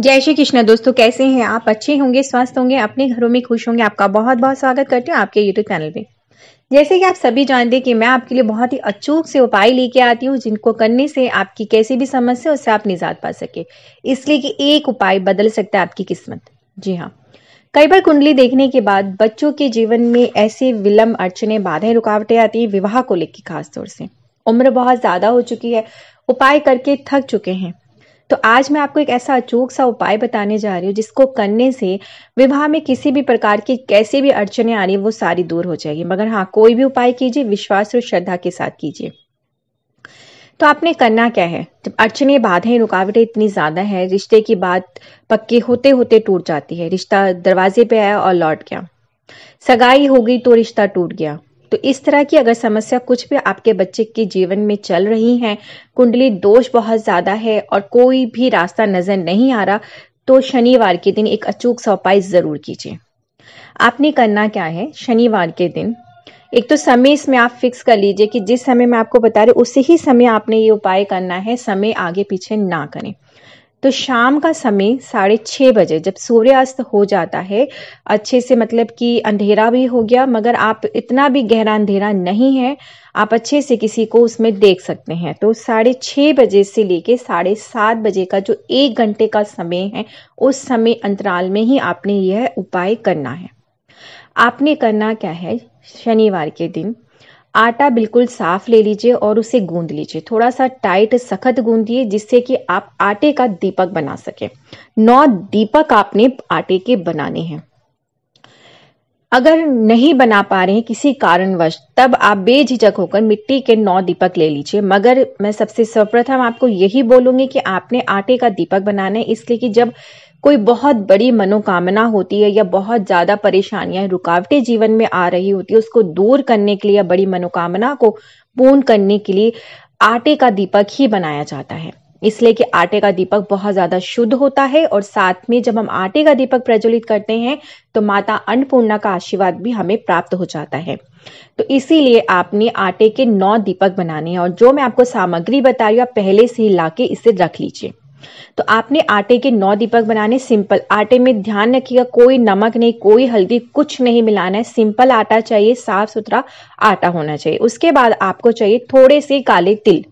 जय श्री कृष्ण दोस्तों कैसे हैं आप अच्छे होंगे स्वस्थ होंगे अपने घरों में खुश होंगे आपका बहुत बहुत स्वागत करते हैं आपके यूट्यूब चैनल पे जैसे कि आप सभी जानते हैं कि मैं आपके लिए बहुत ही अचूक से उपाय लेके आती हूँ जिनको करने से आपकी कैसी भी समस्या उससे आप निजात पा सके इसलिए कि एक उपाय बदल सकता है आपकी किस्मत जी हाँ कई बार कुंडली देखने के बाद बच्चों के जीवन में ऐसे विलंब अड़चने बाधाएं रुकावटें आती है विवाह को लेकर खासतौर से उम्र बहुत ज्यादा हो चुकी है उपाय करके थक चुके हैं तो आज मैं आपको एक ऐसा अचूक सा उपाय बताने जा रही हूँ जिसको करने से विवाह में किसी भी प्रकार की कैसी भी अड़चने आ रही है वो सारी दूर हो जाएगी मगर हाँ कोई भी उपाय कीजिए विश्वास और श्रद्धा के साथ कीजिए तो आपने करना क्या है जब अड़चने बाधाएं रुकावटें इतनी ज्यादा है रिश्ते की बात पक्की होते होते टूट जाती है रिश्ता दरवाजे पे आया और लौट गया सगाई हो गई तो रिश्ता टूट गया तो इस तरह की अगर समस्या कुछ भी आपके बच्चे के जीवन में चल रही है कुंडली दोष बहुत ज़्यादा है और कोई भी रास्ता नज़र नहीं आ रहा तो शनिवार के दिन एक अचूक सौपाई ज़रूर कीजिए आपने करना क्या है शनिवार के दिन एक तो समय इसमें आप फिक्स कर लीजिए कि जिस समय मैं आपको बता रही उसी ही समय आपने ये उपाय करना है समय आगे पीछे ना करें तो शाम का समय साढ़े छः बजे जब सूर्यास्त हो जाता है अच्छे से मतलब कि अंधेरा भी हो गया मगर आप इतना भी गहरा अंधेरा नहीं है आप अच्छे से किसी को उसमें देख सकते हैं तो साढ़े छः बजे से लेके साढ़े सात बजे का जो एक घंटे का समय है उस समय अंतराल में ही आपने यह उपाय करना है आपने करना क्या है शनिवार के दिन आटा बिल्कुल साफ ले लीजिए और उसे गूंद लीजिए थोड़ा सा टाइट सख्त गूंदिए जिससे कि आप आटे का दीपक बना सके नौ दीपक आपने आटे के बनाने हैं अगर नहीं बना पा रहे हैं किसी कारणवश तब आप बेझिझक होकर मिट्टी के नौ दीपक ले लीजिए मगर मैं सबसे सर्वप्रथम आपको यही बोलूंगी कि आपने आटे का दीपक बनाना है इसलिए कि जब कोई बहुत बड़ी मनोकामना होती है या बहुत ज़्यादा परेशानियां रुकावटें जीवन में आ रही होती है उसको दूर करने के लिए या बड़ी मनोकामना को पूर्ण करने के लिए आटे का दीपक ही बनाया जाता है इसलिए कि आटे का दीपक बहुत ज़्यादा शुद्ध होता है और साथ में जब हम आटे का दीपक प्रज्वलित करते हैं तो माता अन्नपूर्णा का आशीर्वाद भी हमें प्राप्त हो जाता है तो इसीलिए आपने आटे के नौ दीपक बनाने हैं और जो मैं आपको सामग्री बता रही हूँ आप पहले से ही लाके इसे रख लीजिए तो आपने आटे के नौ दीपक बनाने सिंपल आटे में ध्यान रखिएगा कोई नमक नहीं कोई हल्दी कुछ नहीं मिलाना है सिंपल आटा चाहिए साफ सुथरा आटा होना चाहिए उसके बाद आपको चाहिए थोड़े से काले तिल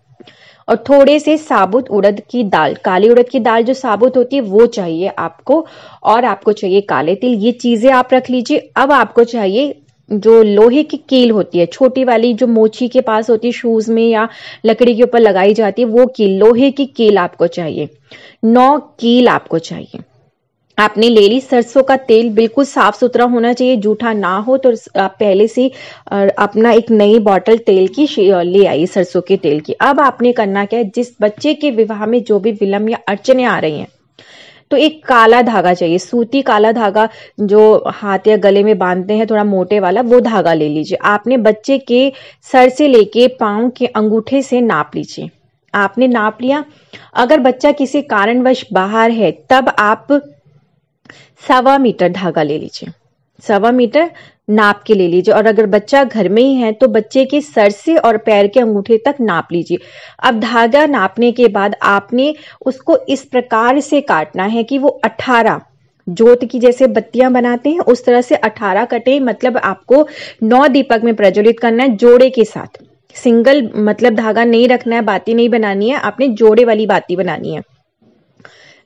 और थोड़े से साबुत उड़द की दाल काली उड़द की दाल जो साबुत होती है वो चाहिए आपको और आपको चाहिए काले तिल ये चीजें आप रख लीजिए अब आपको चाहिए जो लोहे की कील होती है छोटी वाली जो मोची के पास होती है शूज में या लकड़ी के ऊपर लगाई जाती है वो कील लोहे की कील आपको चाहिए नौ कील आपको चाहिए आपने ले ली सरसों का तेल बिल्कुल साफ सुथरा होना चाहिए जूठा ना हो तो आप पहले से अपना एक नई बॉटल तेल की ले आई सरसों के तेल की अब आपने करना क्या है जिस बच्चे के विवाह में जो भी विलंब या अड़चने आ रही हैं तो एक काला धागा चाहिए सूती काला धागा जो हाथ या गले में बांधते हैं थोड़ा मोटे वाला वो धागा ले लीजिए आपने बच्चे के सर से लेके पाँव के अंगूठे से नाप लीजिए आपने नाप लिया अगर बच्चा किसी कारणवश बाहर है तब आप सवा मीटर धागा ले लीजिए सवा मीटर नाप के ले लीजिए और अगर बच्चा घर में ही है तो बच्चे के सर से और पैर के अंगूठे तक नाप लीजिए अब धागा नापने के बाद आपने उसको इस प्रकार से काटना है कि वो अठारह जोत की जैसे बत्तियां बनाते हैं उस तरह से अठारह कटे मतलब आपको नौ दीपक में प्रज्वलित करना है जोड़े के साथ सिंगल मतलब धागा नहीं रखना है बाती नहीं बनानी है आपने जोड़े वाली बाती बनानी है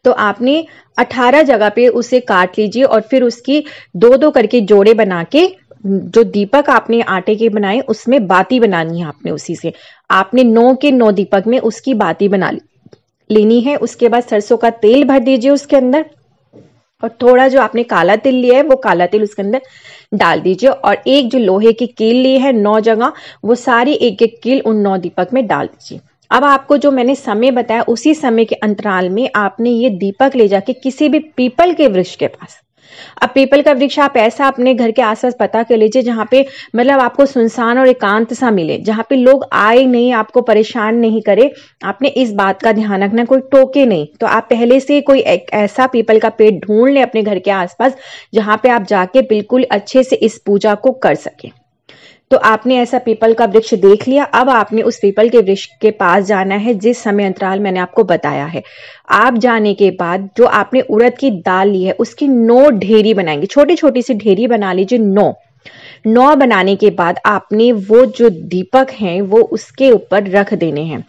तो आपने 18 जगह पे उसे काट लीजिए और फिर उसकी दो दो करके जोड़े बना के जो दीपक आपने आटे के बनाए उसमें बाती बनानी है आपने उसी से आपने नौ के नौ दीपक में उसकी बाती बना ली लेनी है उसके बाद सरसों का तेल भर दीजिए उसके अंदर और थोड़ा जो आपने काला तिल लिया है वो काला तिल उसके अंदर डाल दीजिए और एक जो लोहे की कील ली है नौ जगह वो सारी एक एक कील उन नौ दीपक में डाल दीजिए अब आपको जो मैंने समय बताया उसी समय के अंतराल में आपने ये दीपक ले जाके किसी भी पीपल के वृक्ष के पास अब पीपल का वृक्ष आप ऐसा अपने घर के आसपास पता कर लीजिए जहां पे मतलब आपको सुनसान और एकांत सा मिले जहाँ पे लोग आए नहीं आपको परेशान नहीं करे आपने इस बात का ध्यान रखना कोई टोके नहीं तो आप पहले से कोई ऐसा पीपल का पेड़ ढूंढ लें अपने घर के आसपास जहां पे आप जाके बिल्कुल अच्छे से इस पूजा को कर सकें तो आपने ऐसा पीपल का वृक्ष देख लिया अब आपने उस पीपल के वृक्ष के पास जाना है जिस समय अंतराल मैंने आपको बताया है आप जाने के बाद जो आपने उड़द की दाल ली है उसकी नौ ढेरी बनाएंगे छोटी छोटी सी ढेरी बना लीजिए नौ नौ बनाने के बाद आपने वो जो दीपक है वो उसके ऊपर रख देने हैं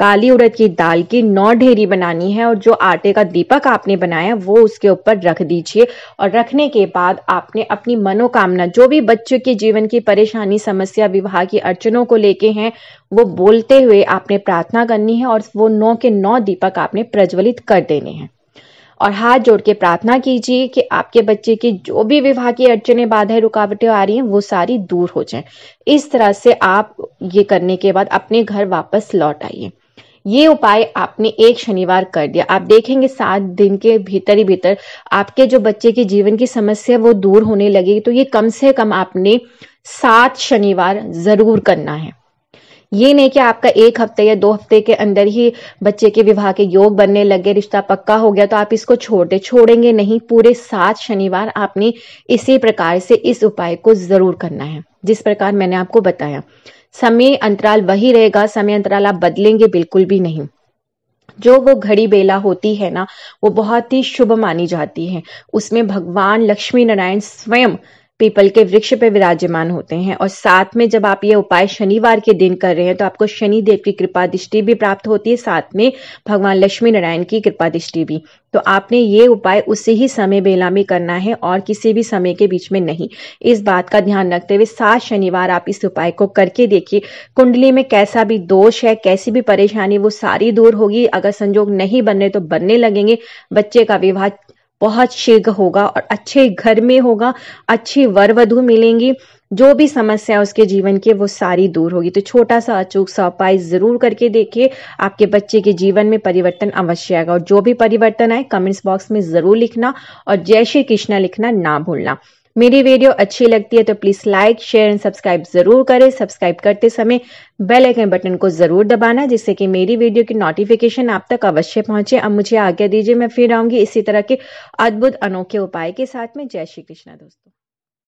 काली उड़द की दाल की नौ ढेरी बनानी है और जो आटे का दीपक आपने बनाया वो उसके ऊपर रख दीजिए और रखने के बाद आपने अपनी मनोकामना जो भी बच्चों के जीवन की परेशानी समस्या विवाह की अड़चनों को लेके हैं वो बोलते हुए आपने प्रार्थना करनी है और वो नौ के नौ दीपक आपने प्रज्वलित कर देने हैं और हाथ जोड़ के प्रार्थना कीजिए कि आपके बच्चे की जो भी विवाह की अड़चने बाधाएं रुकावटें आ रही हैं वो सारी दूर हो जाएं इस तरह से आप ये करने के बाद अपने घर वापस लौट आइए ये उपाय आपने एक शनिवार कर दिया आप देखेंगे सात दिन के भीतर ही भीतर आपके जो बच्चे की जीवन की समस्या वो दूर होने लगेगी तो ये कम से कम आपने सात शनिवार जरूर करना है ये नहीं कि आपका एक हफ्ते या दो हफ्ते के अंदर ही बच्चे के विवाह के योग बनने लगे रिश्ता पक्का हो गया तो आप इसको छोड़ दे छोड़ेंगे नहीं पूरे सात शनिवार आपने इसी प्रकार से इस उपाय को जरूर करना है जिस प्रकार मैंने आपको बताया समय अंतराल वही रहेगा समय अंतराल आप बदलेंगे बिल्कुल भी नहीं जो वो घड़ी बेला होती है ना वो बहुत ही शुभ मानी जाती है उसमें भगवान लक्ष्मी नारायण स्वयं पीपल के वृक्ष पे विराजमान होते हैं और साथ में जब आप ये उपाय शनिवार के दिन कर रहे हैं तो आपको शनि देव की कृपा दृष्टि भी प्राप्त होती है साथ में भगवान लक्ष्मी नारायण की कृपा दृष्टि भी तो आपने ये उपाय उसी ही समय बेला में करना है और किसी भी समय के बीच में नहीं इस बात का ध्यान रखते हुए सात शनिवार आप इस उपाय को करके देखिए कुंडली में कैसा भी दोष है कैसी भी परेशानी वो सारी दूर होगी अगर संजोग नहीं बन रहे तो बनने लगेंगे बच्चे का विवाह बहुत शीघ्र होगा और अच्छे घर में होगा अच्छी वर वधु मिलेंगी जो भी समस्या है उसके जीवन की वो सारी दूर होगी तो छोटा सा अचूक सा उपाय जरूर करके देखिए आपके बच्चे के जीवन में परिवर्तन अवश्य आएगा और जो भी परिवर्तन आए कमेंट्स बॉक्स में जरूर लिखना और जय श्री कृष्णा लिखना ना भूलना मेरी वीडियो अच्छी लगती है तो please like share and subscribe जरूर करें सब्सक्राइब करते समय बेल आइकन बटन को जरूर दबाना जिससे कि मेरी वीडियो की नोटिफिकेशन आप तक अवश्य पहुंचे अब मुझे आज्ञा दीजिए मैं फिर आऊंगी इसी तरह के अद्भुत अनोखे उपाय के साथ में जय श्री कृष्णा दोस्तों